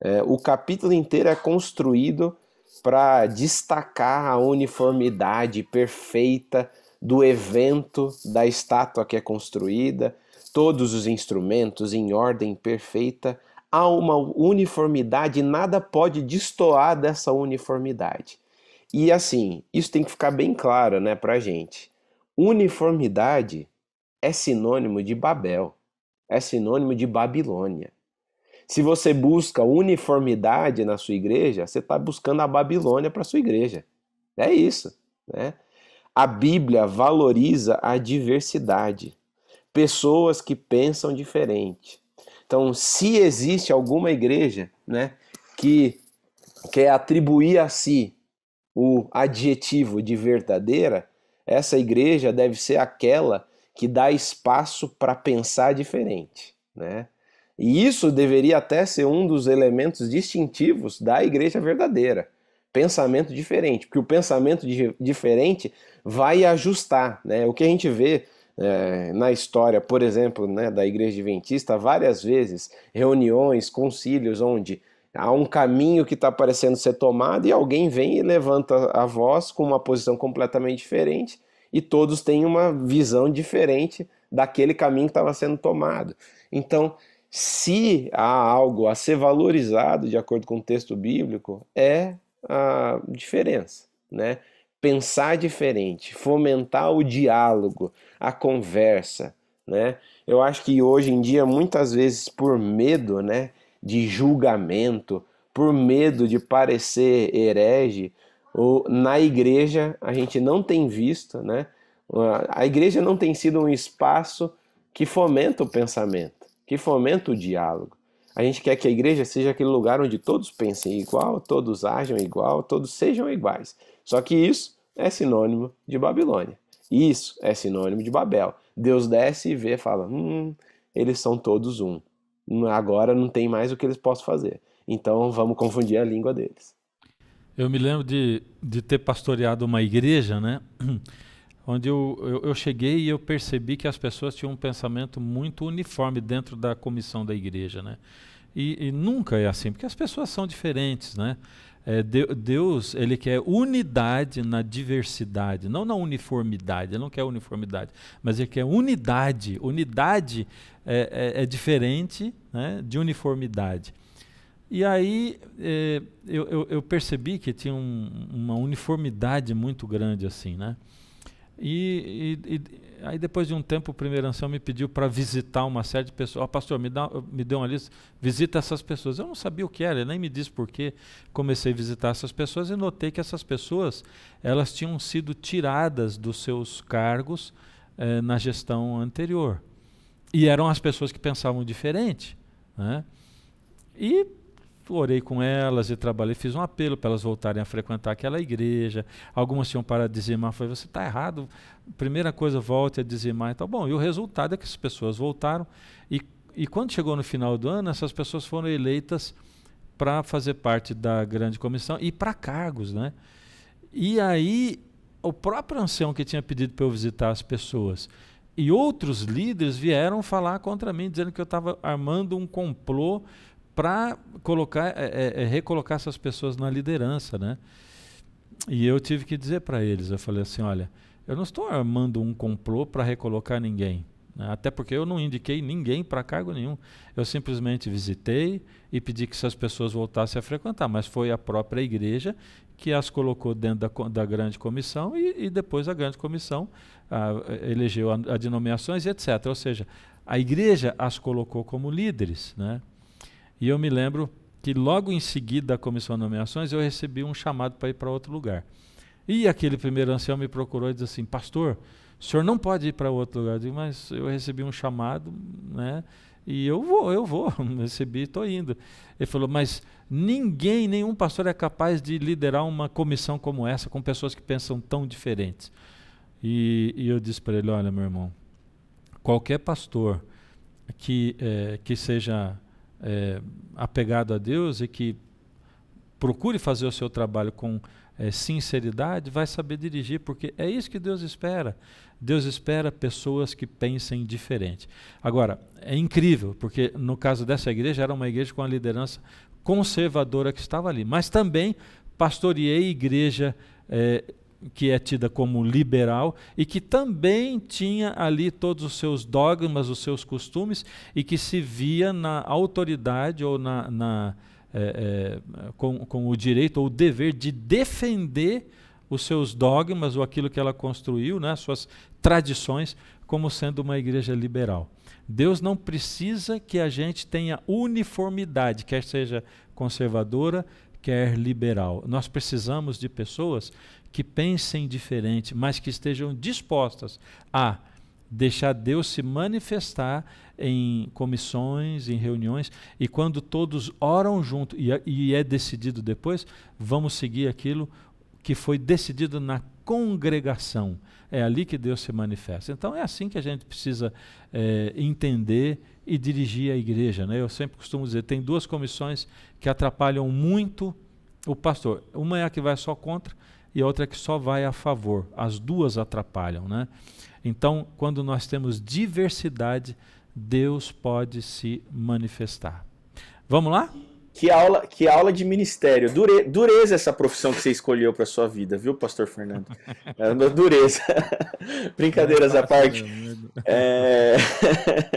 é, o capítulo inteiro é construído para destacar a uniformidade perfeita do evento, da estátua que é construída, todos os instrumentos em ordem perfeita. Há uma uniformidade, nada pode destoar dessa uniformidade. E assim, isso tem que ficar bem claro, né, a gente. Uniformidade é sinônimo de Babel, é sinônimo de Babilônia. Se você busca uniformidade na sua igreja, você está buscando a Babilônia para sua igreja. É isso, né? A Bíblia valoriza a diversidade, pessoas que pensam diferente. Então, se existe alguma igreja, né, que quer atribuir a si o adjetivo de verdadeira, essa igreja deve ser aquela que dá espaço para pensar diferente, né? E isso deveria até ser um dos elementos distintivos da igreja verdadeira. Pensamento diferente, porque o pensamento diferente vai ajustar. Né? O que a gente vê é, na história, por exemplo, né, da igreja adventista, várias vezes, reuniões, concílios, onde há um caminho que está parecendo ser tomado e alguém vem e levanta a voz com uma posição completamente diferente e todos têm uma visão diferente daquele caminho que estava sendo tomado. Então, se há algo a ser valorizado de acordo com o texto bíblico, é a diferença, né? Pensar diferente, fomentar o diálogo, a conversa, né? Eu acho que hoje em dia muitas vezes por medo, né, de julgamento, por medo de parecer herege, ou na igreja a gente não tem visto, né? A igreja não tem sido um espaço que fomenta o pensamento, que fomenta o diálogo. A gente quer que a igreja seja aquele lugar onde todos pensem igual, todos ajam igual, todos sejam iguais. Só que isso é sinônimo de Babilônia. Isso é sinônimo de Babel. Deus desce e vê e fala: hum, eles são todos um agora não tem mais o que eles possam fazer. Então vamos confundir a língua deles. Eu me lembro de, de ter pastoreado uma igreja, né? Onde eu, eu, eu cheguei e eu percebi que as pessoas tinham um pensamento muito uniforme dentro da comissão da igreja, né? E, e nunca é assim, porque as pessoas são diferentes, né? É, Deus, ele quer unidade na diversidade, não na uniformidade, ele não quer uniformidade, mas ele quer unidade. Unidade é, é, é, diferente né, de uniformidade. E aí é, eu, eu, eu, percebi que tinha um, uma uniformidade muito grande assim, né? E, e, e, aí depois de um tempo o primeiro ancião me pediu para visitar uma série de pessoas. Oh, pastor, me, dá, me deu uma lista, visita essas pessoas. Eu não sabia o que era, ele nem me disse porquê. Comecei a visitar essas pessoas e notei que essas pessoas elas tinham sido tiradas dos seus cargos eh, na gestão anterior. E eram as pessoas que pensavam diferente. Né? E orei com elas e trabalhei, fiz um apelo para elas voltarem a frequentar aquela igreja. Algumas tinham para dizimar, foi você está errado. Primeira coisa, volte a dizimar e tal. Bom, e o resultado é que as pessoas voltaram e, e quando chegou no final do ano, essas pessoas foram eleitas para fazer parte da grande comissão e para cargos, né? E aí o próprio ancião que tinha pedido para eu visitar as pessoas e outros líderes vieram falar contra mim, dizendo que eu estava armando um complô para colocar, é, é, é, recolocar essas pessoas na liderança, né? E eu tive que dizer para eles, eu falei assim, olha, eu não estou armando um complô para recolocar ninguém, né? até porque eu não indiquei ninguém para cargo nenhum. Eu simplesmente visitei e pedi que essas pessoas voltassem a frequentar, mas foi a própria igreja que as colocou dentro da, da grande comissão e, e, depois a grande comissão ah, elegeu a, a, de nomeações, etc. Ou seja, a igreja as colocou como líderes. Né? E eu me lembro que logo em seguida da comissão de nomeações eu recebi um chamado para ir para outro lugar. E aquele primeiro ancião me procurou e disse assim, pastor, o senhor não pode ir para outro lugar. Eu disse, mas eu recebi um chamado, né? E eu vou, eu vou, recebi, estou indo. Ele falou, mas ninguém, nenhum pastor é capaz de liderar uma comissão como essa, com pessoas que pensam tão diferentes. E, e eu disse para ele, olha, meu irmão, qualquer pastor que, é, que seja é, apegado a Deus e que procure fazer o seu trabalho com é, sinceridade, vai saber dirigir, porque é isso que Deus espera. Deus espera pessoas que pensem diferente. Agora, é incrível, porque no caso dessa igreja, era uma igreja com a liderança conservadora que estava ali, mas também pastoreei igreja é, que é tida como liberal e que também tinha ali todos os seus dogmas, os seus costumes e que se via na autoridade ou na, na é, é, com, com o direito ou o dever de defender os seus dogmas ou aquilo que ela construiu, né, suas tradições, como sendo uma igreja liberal. Deus não precisa que a gente tenha uniformidade, quer seja conservadora, quer liberal. Nós precisamos de pessoas que pensem diferente, mas que estejam dispostas a deixar Deus se manifestar em comissões, em reuniões, e quando todos oram junto e, é, e é decidido depois, vamos seguir aquilo que foi decidido na congregação. É ali que Deus se manifesta. Então é assim que a gente precisa é, entender e dirigir a igreja. Né? Eu sempre costumo dizer: tem duas comissões que atrapalham muito o pastor. Uma é a que vai só contra e a outra é a que só vai a favor. As duas atrapalham. Né? Então, quando nós temos diversidade, Deus pode se manifestar. Vamos lá? Que aula, que aula de ministério. Dure, dureza essa profissão que você escolheu para sua vida, viu, Pastor Fernando? É uma dureza. Brincadeiras à parte. É...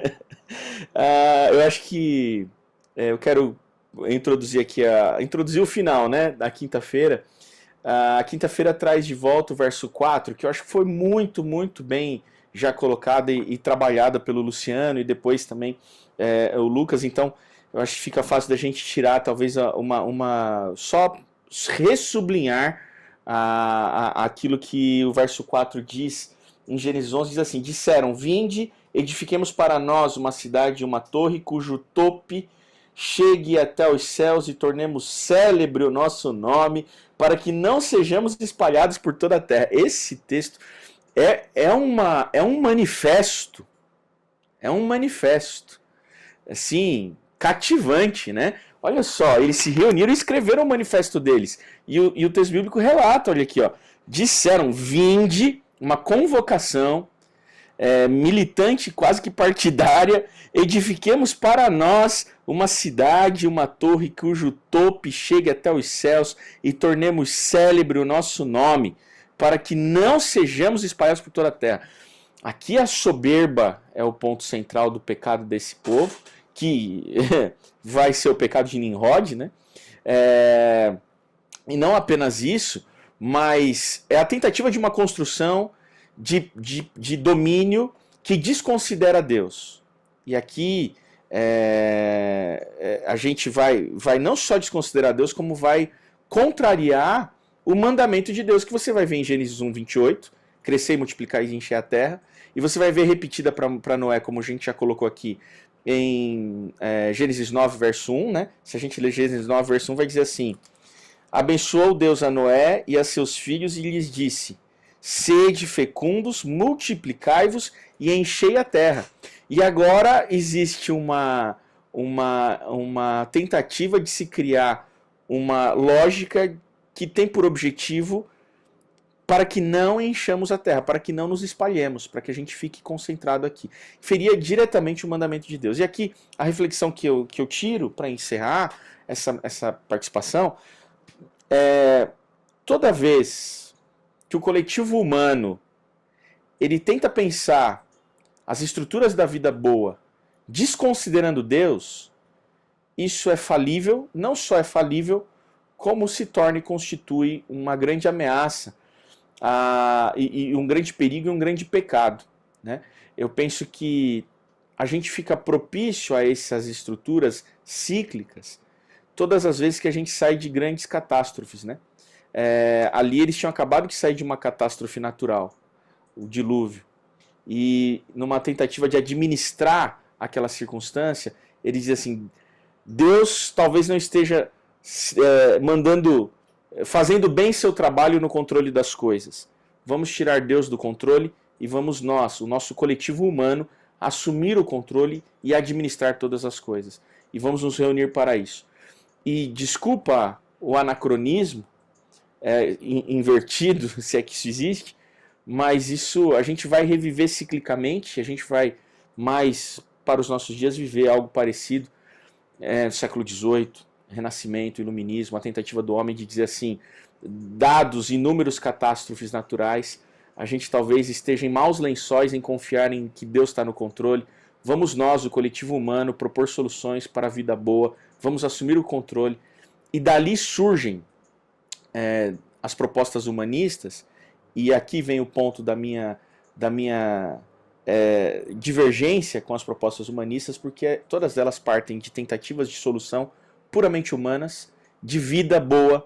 ah, eu acho que é, eu quero introduzir aqui a introduzir o final, né, da quinta-feira a quinta-feira traz de volta o verso 4, que eu acho que foi muito, muito bem já colocada e, e trabalhada pelo Luciano e depois também é, o Lucas. Então, eu acho que fica fácil da gente tirar talvez uma, uma só ressublinhar a, a, aquilo que o verso 4 diz em Gênesis 11, diz assim, disseram, vinde, edifiquemos para nós uma cidade e uma torre cujo tope chegue até os céus e tornemos célebre o nosso nome, para que não sejamos espalhados por toda a terra. Esse texto é, é, uma, é um manifesto. É um manifesto. Assim, cativante, né? Olha só, eles se reuniram e escreveram o manifesto deles. E o, e o texto bíblico relata, olha aqui, ó. Disseram, vinde, uma convocação, é, militante, quase que partidária, edifiquemos para nós uma cidade, uma torre cujo topo chegue até os céus e tornemos célebre o nosso nome, para que não sejamos espalhados por toda a terra. Aqui a soberba é o ponto central do pecado desse povo, que vai ser o pecado de Nimrod, né? É, e não apenas isso, mas é a tentativa de uma construção de, de, de domínio que desconsidera Deus. E aqui é, é, a gente vai, vai não só desconsiderar Deus, como vai contrariar o mandamento de Deus, que você vai ver em Gênesis 1, 28, crescer, multiplicar e encher a terra. E você vai ver repetida para Noé, como a gente já colocou aqui, em é, Gênesis 9, verso 1, né? Se a gente ler Gênesis 9, verso 1, vai dizer assim: Abençoou Deus a Noé e a seus filhos e lhes disse: Sede fecundos, multiplicai-vos e enchei a terra. E agora existe uma, uma, uma tentativa de se criar uma lógica que tem por objetivo para que não enchamos a terra, para que não nos espalhemos, para que a gente fique concentrado aqui. Feria diretamente o mandamento de Deus. E aqui a reflexão que eu, que eu tiro para encerrar essa, essa participação é toda vez que o coletivo humano ele tenta pensar as estruturas da vida boa desconsiderando Deus, isso é falível, não só é falível, como se torna e constitui uma grande ameaça a, e, e, um grande perigo e um grande pecado. Né? Eu penso que a gente fica propício a essas estruturas cíclicas todas as vezes que a gente sai de grandes catástrofes. Né? é, ali eles tinham acabado de sair de uma catástrofe natural, o dilúvio. E numa tentativa de administrar aquela circunstância, ele dizem assim: Deus talvez não esteja é, mandando, fazendo bem seu trabalho no controle das coisas. Vamos tirar Deus do controle e vamos nós, o nosso coletivo humano, assumir o controle e administrar todas as coisas. E vamos nos reunir para isso. E desculpa o anacronismo, é, invertido, se é que isso existe, mas isso a gente vai reviver ciclicamente, a gente vai mais para os nossos dias viver algo parecido é, no século XVIII, Renascimento, Iluminismo, a tentativa do homem de dizer assim, dados inúmeros catástrofes naturais, a gente talvez esteja em maus lençóis em confiar em que Deus está no controle. Vamos nós, o coletivo humano, propor soluções para a vida boa, vamos assumir o controle. E dali surgem é, as propostas humanistas, e aqui vem o ponto da minha, da minha é, divergência com as propostas humanistas, porque todas elas partem de tentativas de solução puramente humanas, de vida boa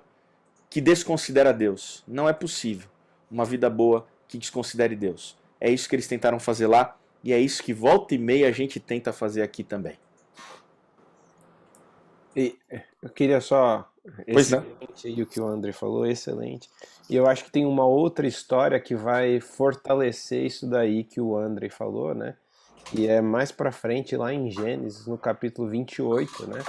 que desconsidera Deus. Não é possível uma vida boa que desconsidere Deus. É isso que eles tentaram fazer lá e é isso que volta e meia a gente tenta fazer aqui também. E eu queria só Pois excelente não. aí o que o André falou, excelente. E eu acho que tem uma outra história que vai fortalecer isso daí que o André falou, né? E é mais para frente lá em Gênesis, no capítulo 28, né?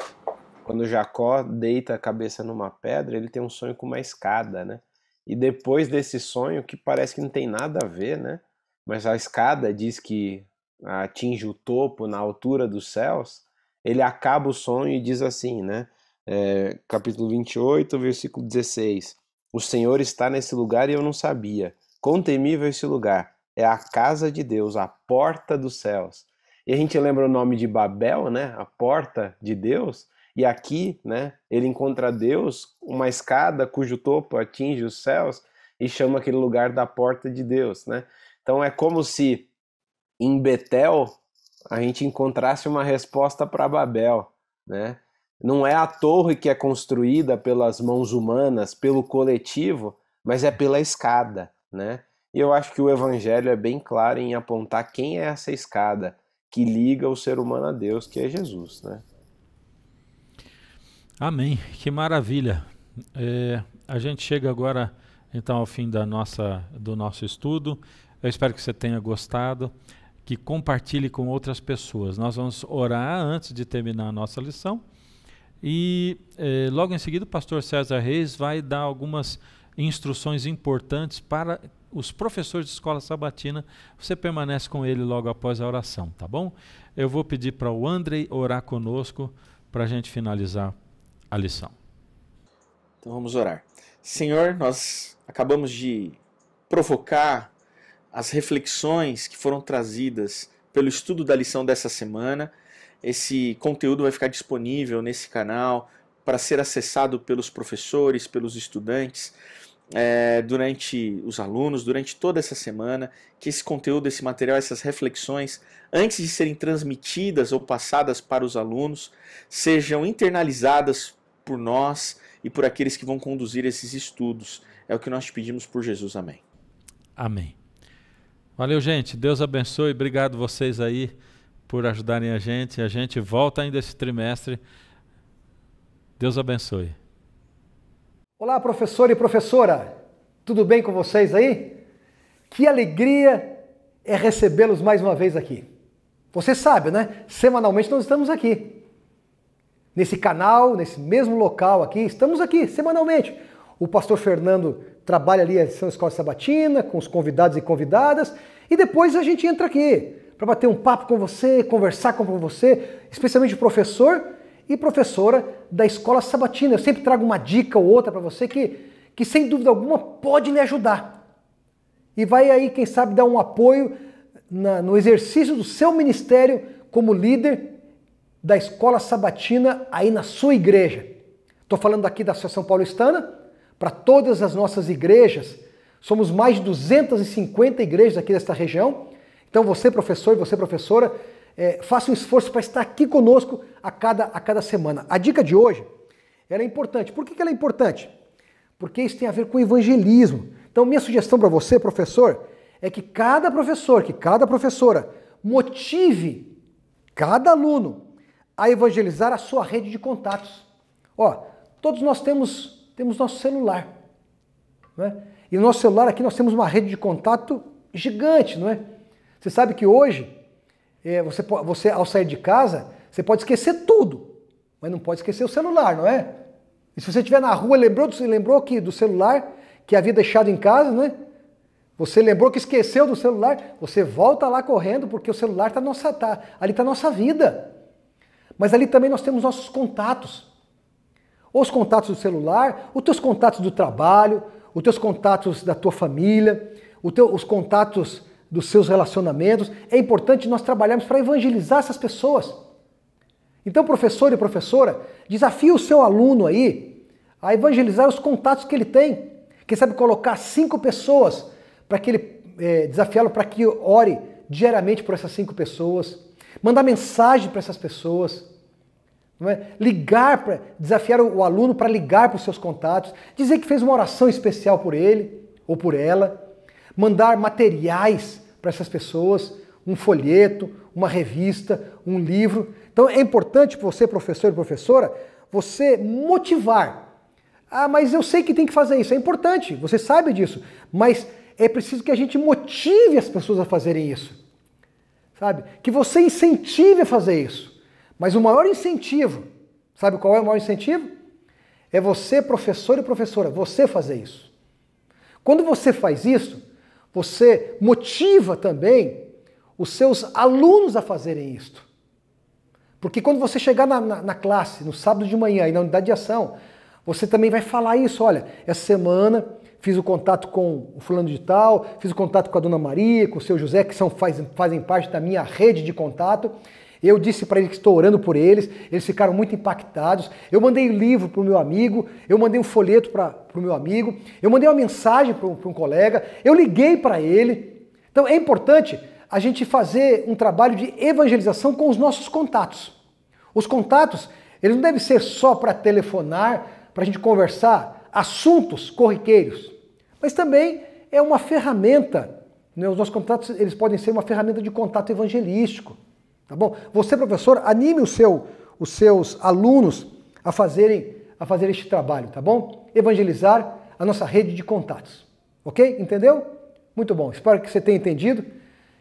Quando Jacó deita a cabeça numa pedra, ele tem um sonho com uma escada, né? E depois desse sonho, que parece que não tem nada a ver, né? Mas a escada diz que atinge o topo na altura dos céus, ele acaba o sonho e diz assim, né? é, capítulo 28, versículo 16. O Senhor está nesse lugar e eu não sabia. Quão temível esse lugar! É a casa de Deus, a porta dos céus. E a gente lembra o nome de Babel, né? A porta de Deus. E aqui, né? Ele encontra Deus, uma escada cujo topo atinge os céus e chama aquele lugar da porta de Deus, né? Então é como se em Betel a gente encontrasse uma resposta para Babel, né? Não é a torre que é construída pelas mãos humanas, pelo coletivo, mas é pela escada, né? E eu acho que o evangelho é bem claro em apontar quem é essa escada que liga o ser humano a Deus, que é Jesus, né? Amém. Que maravilha. É, a gente chega agora então ao fim da nossa do nosso estudo. Eu espero que você tenha gostado, que compartilhe com outras pessoas. Nós vamos orar antes de terminar a nossa lição e eh, logo em seguida o pastor César Reis vai dar algumas instruções importantes para os professores de escola sabatina. Você permanece com ele logo após a oração, tá bom? Eu vou pedir para o Andrei orar conosco para a gente finalizar a lição. Então vamos orar. Senhor, nós acabamos de provocar as reflexões que foram trazidas pelo estudo da lição dessa semana esse conteúdo vai ficar disponível nesse canal para ser acessado pelos professores, pelos estudantes, é, durante os alunos, durante toda essa semana, que esse conteúdo, esse material, essas reflexões, antes de serem transmitidas ou passadas para os alunos, sejam internalizadas por nós e por aqueles que vão conduzir esses estudos. É o que nós te pedimos por Jesus. Amém. Amém. Valeu, gente. Deus abençoe. Obrigado vocês aí por ajudarem a gente. A gente volta ainda esse trimestre. Deus abençoe. Olá, professor e professora. Tudo bem com vocês aí? Que alegria é recebê-los mais uma vez aqui. Você sabe, né? Semanalmente nós estamos aqui. Nesse canal, nesse mesmo local aqui, estamos aqui semanalmente. O pastor Fernando trabalha ali a São Escola Sabatina com os convidados e convidadas e depois a gente entra aqui para bater um papo com você, conversar com você, especialmente o professor e professora da escola sabatina. Eu sempre trago uma dica ou outra para você que, que, sem dúvida alguma, pode lhe ajudar. E vai aí, quem sabe, dar um apoio na, no exercício do seu ministério como líder da escola sabatina aí na sua igreja. Estou falando aqui da Associação Paulistana, para todas as nossas igrejas. Somos mais de 250 igrejas aqui desta região então você, professor, e você, professora, é, faça um esforço para estar aqui conosco a cada, a cada semana. A dica de hoje ela é importante. Por que, que ela é importante? Porque isso tem a ver com evangelismo. Então, minha sugestão para você, professor, é que cada professor, que cada professora motive cada aluno a evangelizar a sua rede de contatos. Ó, todos nós temos, temos nosso celular. Né? E no nosso celular aqui nós temos uma rede de contato gigante, não é? Você sabe que hoje, é, você, você ao sair de casa, você pode esquecer tudo, mas não pode esquecer o celular, não é? E se você estiver na rua, lembrou, lembrou que do celular que havia deixado em casa, né? Você lembrou que esqueceu do celular, você volta lá correndo, porque o celular está nossa, tá, ali está a nossa vida. Mas ali também nós temos nossos contatos. Os contatos do celular, os teus contatos do trabalho, os teus contatos da tua família, os contatos dos seus relacionamentos. É importante nós trabalharmos para evangelizar essas pessoas. Então, professor e professora, desafie o seu aluno aí a evangelizar os contatos que ele tem. Quem sabe colocar cinco pessoas para que ele é, desafiá-lo para que ore diariamente por essas cinco pessoas, mandar mensagem para essas pessoas, é? ligar para desafiar o aluno para ligar para os seus contatos, dizer que fez uma oração especial por ele ou por ela, mandar materiais para essas pessoas, um folheto, uma revista, um livro. Então é importante você, professor e professora, você motivar. Ah, mas eu sei que tem que fazer isso. É importante, você sabe disso. Mas é preciso que a gente motive as pessoas a fazerem isso. Sabe? Que você incentive a fazer isso. Mas o maior incentivo, sabe qual é o maior incentivo? É você, professor e professora, você fazer isso. Quando você faz isso, você motiva também os seus alunos a fazerem isto. Porque quando você chegar na, na, na classe, no sábado de manhã e na unidade de ação, você também vai falar isso. Olha, essa semana fiz o contato com o fulano de tal, fiz o contato com a dona Maria, com o seu José, que são, faz, fazem parte da minha rede de contato, eu disse para eles que estou orando por eles, eles ficaram muito impactados. Eu mandei um livro para o meu amigo, eu mandei um folheto para o meu amigo, eu mandei uma mensagem para um colega, eu liguei para ele. Então é importante a gente fazer um trabalho de evangelização com os nossos contatos. Os contatos, eles não devem ser só para telefonar, para a gente conversar assuntos corriqueiros, mas também é uma ferramenta. Né? Os nossos contatos eles podem ser uma ferramenta de contato evangelístico. Tá bom? Você, professor, anime o seu, os seus alunos a fazerem, a fazer este trabalho, tá bom? Evangelizar a nossa rede de contatos. Ok? Entendeu? Muito bom. Espero que você tenha entendido,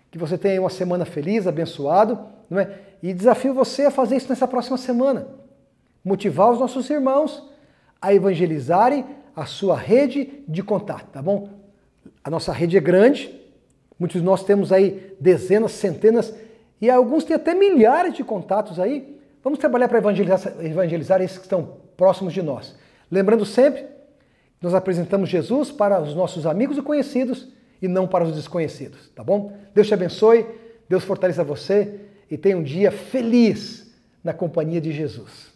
que você tenha uma semana feliz, abençoado, não é? E desafio você a fazer isso nessa próxima semana. Motivar os nossos irmãos a evangelizarem a sua rede de contato, tá bom? A nossa rede é grande, muitos de nós temos aí dezenas, centenas e alguns têm até milhares de contatos aí. Vamos trabalhar para evangelizar, evangelizar esses que estão próximos de nós. Lembrando sempre, nós apresentamos Jesus para os nossos amigos e conhecidos e não para os desconhecidos, tá bom? Deus te abençoe, Deus fortaleça você e tenha um dia feliz na companhia de Jesus.